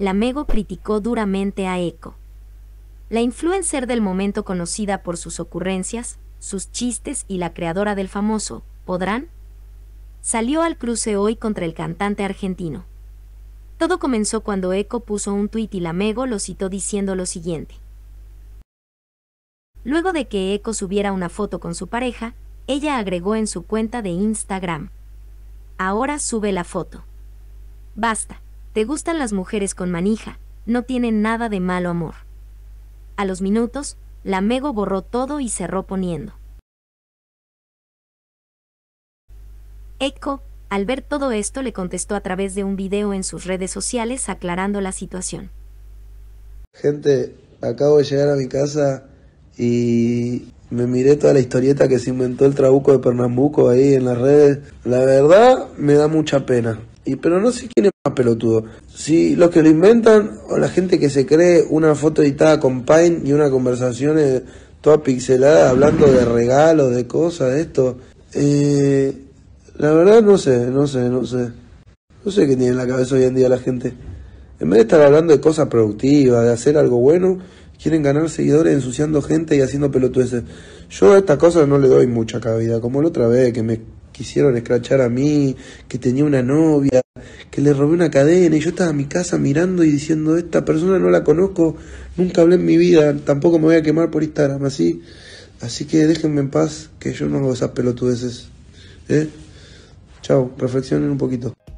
Lamego criticó duramente a Eco. La influencer del momento conocida por sus ocurrencias, sus chistes y la creadora del famoso, ¿podrán? Salió al cruce hoy contra el cantante argentino. Todo comenzó cuando Eco puso un tuit y Lamego lo citó diciendo lo siguiente. Luego de que Eco subiera una foto con su pareja, ella agregó en su cuenta de Instagram. Ahora sube la foto. Basta. Te gustan las mujeres con manija, no tienen nada de malo amor. A los minutos, la Mego borró todo y cerró poniendo. Echo, al ver todo esto, le contestó a través de un video en sus redes sociales aclarando la situación. Gente, acabo de llegar a mi casa y me miré toda la historieta que se inventó el trabuco de Pernambuco ahí en las redes. La verdad, me da mucha pena pero no sé quién es más pelotudo. Si los que lo inventan o la gente que se cree una foto editada con Paint y una conversación eh, toda pixelada hablando de regalos, de cosas, de esto. Eh, la verdad no sé, no sé, no sé. No sé qué tiene en la cabeza hoy en día la gente. En vez de estar hablando de cosas productivas, de hacer algo bueno, quieren ganar seguidores ensuciando gente y haciendo pelotudeces. Yo a estas cosas no le doy mucha cabida, como la otra vez que me quisieron escrachar a mí, que tenía una novia, que le robé una cadena y yo estaba en mi casa mirando y diciendo, esta persona no la conozco, nunca hablé en mi vida, tampoco me voy a quemar por Instagram, así. Así que déjenme en paz, que yo no hago esas pelotudeces. ¿Eh? Chao, reflexionen un poquito.